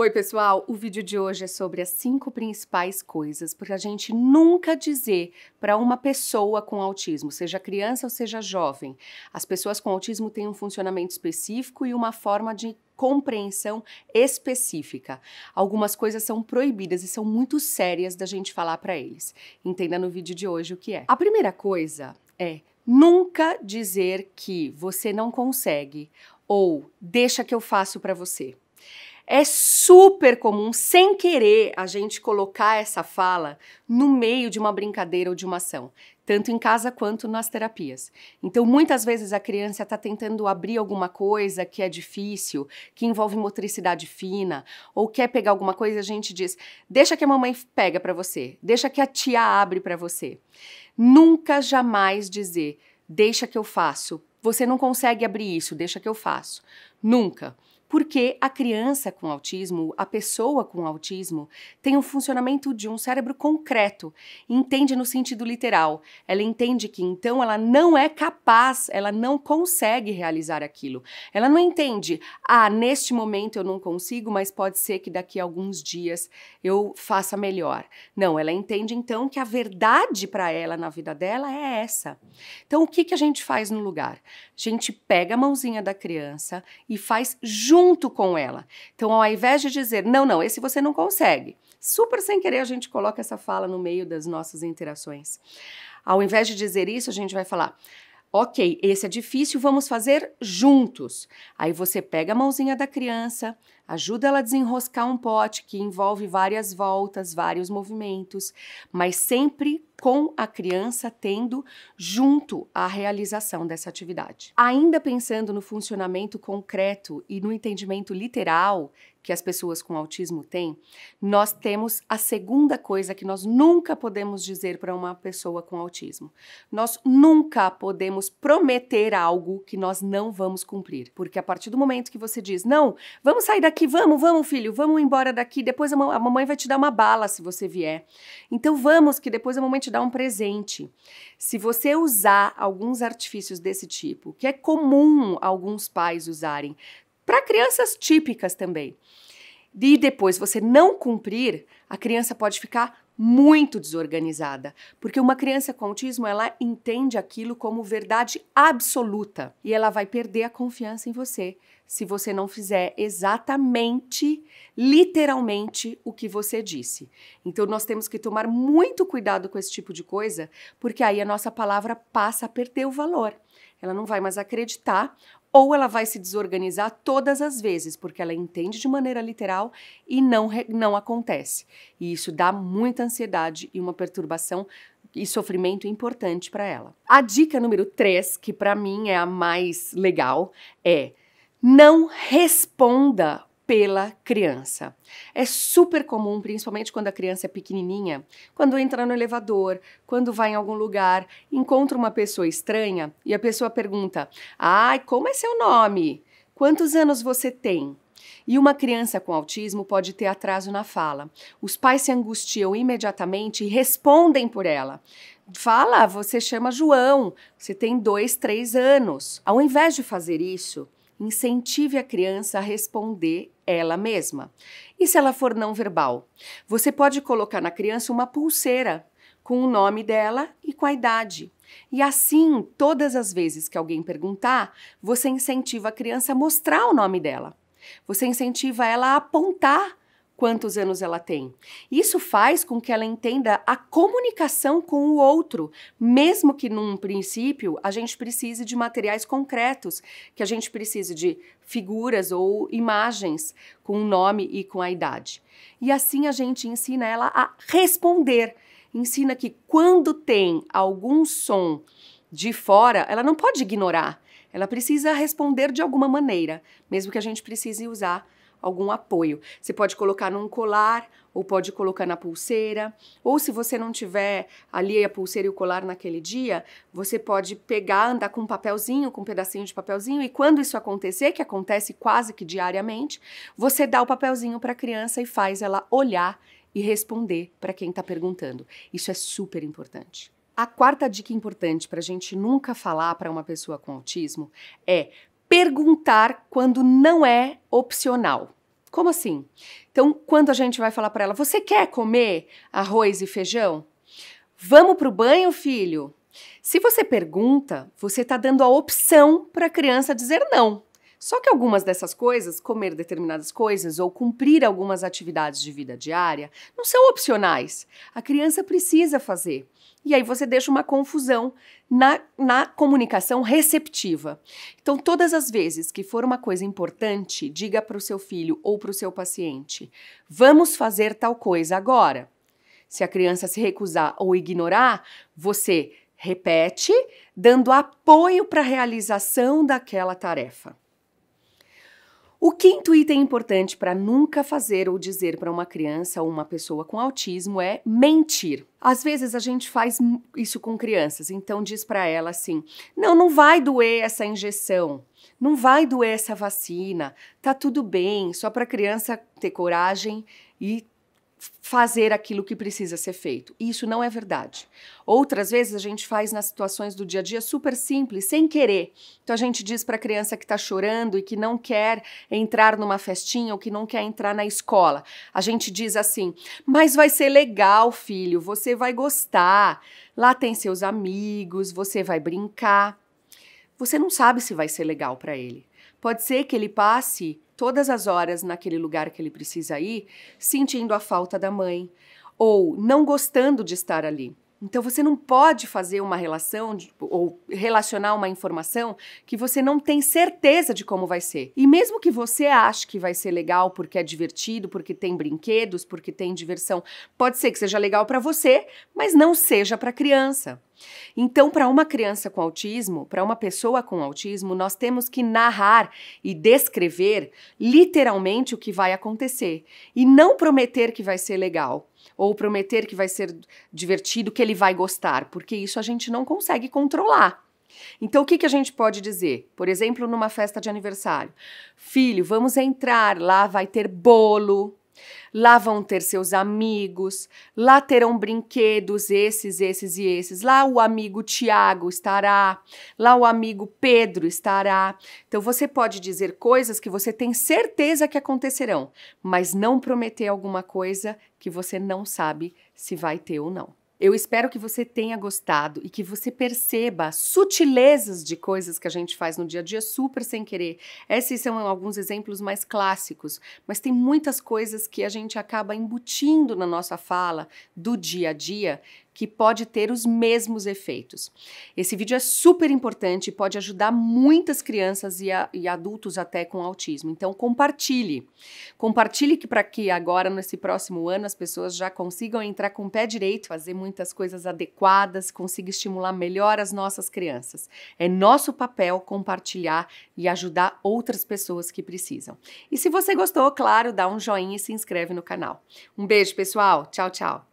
Oi, pessoal! O vídeo de hoje é sobre as cinco principais coisas para a gente nunca dizer para uma pessoa com autismo, seja criança ou seja jovem. As pessoas com autismo têm um funcionamento específico e uma forma de compreensão específica. Algumas coisas são proibidas e são muito sérias da gente falar para eles. Entenda no vídeo de hoje o que é. A primeira coisa é nunca dizer que você não consegue ou deixa que eu faço para você. É super comum, sem querer, a gente colocar essa fala no meio de uma brincadeira ou de uma ação, tanto em casa quanto nas terapias. Então, muitas vezes a criança está tentando abrir alguma coisa que é difícil, que envolve motricidade fina, ou quer pegar alguma coisa, a gente diz: deixa que a mamãe pega para você, deixa que a tia abre para você. Nunca, jamais dizer: deixa que eu faço. Você não consegue abrir isso, deixa que eu faço. Nunca porque a criança com autismo, a pessoa com autismo, tem um funcionamento de um cérebro concreto, entende no sentido literal. Ela entende que então ela não é capaz, ela não consegue realizar aquilo. Ela não entende, ah, neste momento eu não consigo, mas pode ser que daqui a alguns dias eu faça melhor. Não, ela entende então que a verdade para ela na vida dela é essa. Então o que, que a gente faz no lugar? A gente pega a mãozinha da criança e faz junto junto com ela. Então, ao invés de dizer, não, não, esse você não consegue, super sem querer a gente coloca essa fala no meio das nossas interações. Ao invés de dizer isso, a gente vai falar, ok, esse é difícil, vamos fazer juntos. Aí você pega a mãozinha da criança, Ajuda ela a desenroscar um pote que envolve várias voltas, vários movimentos, mas sempre com a criança tendo junto a realização dessa atividade. Ainda pensando no funcionamento concreto e no entendimento literal que as pessoas com autismo têm, nós temos a segunda coisa que nós nunca podemos dizer para uma pessoa com autismo. Nós nunca podemos prometer algo que nós não vamos cumprir, porque a partir do momento que você diz: "Não, vamos sair daqui vamos, vamos, filho, vamos embora daqui. Depois a, mam a mamãe vai te dar uma bala se você vier. Então vamos, que depois a mamãe te dá um presente. Se você usar alguns artifícios desse tipo, que é comum alguns pais usarem, para crianças típicas também. E depois você não cumprir, a criança pode ficar muito desorganizada, porque uma criança com autismo, ela entende aquilo como verdade absoluta e ela vai perder a confiança em você se você não fizer exatamente, literalmente o que você disse. Então nós temos que tomar muito cuidado com esse tipo de coisa, porque aí a nossa palavra passa a perder o valor. Ela não vai mais acreditar ou ela vai se desorganizar todas as vezes, porque ela entende de maneira literal e não, não acontece. E isso dá muita ansiedade e uma perturbação e sofrimento importante para ela. A dica número 3, que para mim é a mais legal, é não responda pela criança. É super comum, principalmente quando a criança é pequenininha, quando entra no elevador, quando vai em algum lugar, encontra uma pessoa estranha e a pessoa pergunta: "Ai, como é seu nome? Quantos anos você tem?" E uma criança com autismo pode ter atraso na fala. Os pais se angustiam imediatamente e respondem por ela. Fala, você chama João, você tem dois, três anos. Ao invés de fazer isso, incentive a criança a responder ela mesma. E se ela for não verbal? Você pode colocar na criança uma pulseira com o nome dela e com a idade. E assim, todas as vezes que alguém perguntar, você incentiva a criança a mostrar o nome dela. Você incentiva ela a apontar quantos anos ela tem. Isso faz com que ela entenda a comunicação com o outro, mesmo que num princípio a gente precise de materiais concretos, que a gente precise de figuras ou imagens com o nome e com a idade. E assim a gente ensina ela a responder, ensina que quando tem algum som de fora, ela não pode ignorar. Ela precisa responder de alguma maneira, mesmo que a gente precise usar algum apoio. Você pode colocar num colar, ou pode colocar na pulseira, ou se você não tiver ali a pulseira e o colar naquele dia, você pode pegar, andar com um papelzinho, com um pedacinho de papelzinho, e quando isso acontecer, que acontece quase que diariamente, você dá o papelzinho para a criança e faz ela olhar e responder para quem está perguntando. Isso é super importante. A quarta dica importante para a gente nunca falar para uma pessoa com autismo é perguntar quando não é opcional. Como assim? Então, quando a gente vai falar para ela, você quer comer arroz e feijão? Vamos para o banho, filho? Se você pergunta, você está dando a opção para a criança dizer não. Só que algumas dessas coisas, comer determinadas coisas ou cumprir algumas atividades de vida diária, não são opcionais. A criança precisa fazer. E aí você deixa uma confusão na, na comunicação receptiva. Então, todas as vezes que for uma coisa importante, diga para o seu filho ou para o seu paciente: vamos fazer tal coisa agora. Se a criança se recusar ou ignorar, você repete, dando apoio para a realização daquela tarefa. O quinto item importante para nunca fazer ou dizer para uma criança ou uma pessoa com autismo é mentir. Às vezes a gente faz isso com crianças, então diz para ela assim: "Não, não vai doer essa injeção. Não vai doer essa vacina. Tá tudo bem". Só para a criança ter coragem e fazer aquilo que precisa ser feito. E isso não é verdade. Outras vezes a gente faz nas situações do dia a dia super simples, sem querer. Então a gente diz para a criança que está chorando e que não quer entrar numa festinha ou que não quer entrar na escola. A gente diz assim: "Mas vai ser legal, filho, você vai gostar. Lá tem seus amigos, você vai brincar". Você não sabe se vai ser legal para ele. Pode ser que ele passe todas as horas naquele lugar que ele precisa ir, sentindo a falta da mãe ou não gostando de estar ali. Então você não pode fazer uma relação ou relacionar uma informação que você não tem certeza de como vai ser. E mesmo que você ache que vai ser legal porque é divertido, porque tem brinquedos, porque tem diversão, pode ser que seja legal para você, mas não seja para criança. Então, para uma criança com autismo, para uma pessoa com autismo, nós temos que narrar e descrever literalmente o que vai acontecer e não prometer que vai ser legal ou prometer que vai ser divertido, que ele vai gostar, porque isso a gente não consegue controlar. Então, o que, que a gente pode dizer? Por exemplo, numa festa de aniversário: Filho, vamos entrar, lá vai ter bolo, Lá vão ter seus amigos, lá terão brinquedos, esses, esses e esses. Lá o amigo Tiago estará, lá o amigo Pedro estará. Então você pode dizer coisas que você tem certeza que acontecerão, mas não prometer alguma coisa que você não sabe se vai ter ou não. Eu espero que você tenha gostado e que você perceba sutilezas de coisas que a gente faz no dia a dia super sem querer. Esses são alguns exemplos mais clássicos, mas tem muitas coisas que a gente acaba embutindo na nossa fala do dia a dia que pode ter os mesmos efeitos. Esse vídeo é super importante e pode ajudar muitas crianças e, a, e, adultos até com autismo. Então compartilhe. Compartilhe que para que agora, nesse próximo ano, as pessoas já consigam entrar com o pé direito, fazer muitas coisas adequadas, consiga estimular melhor as nossas crianças. É nosso papel compartilhar e ajudar outras pessoas que precisam. E se você gostou, claro, dá um joinha e se inscreve no canal. Um beijo, pessoal. Tchau, tchau.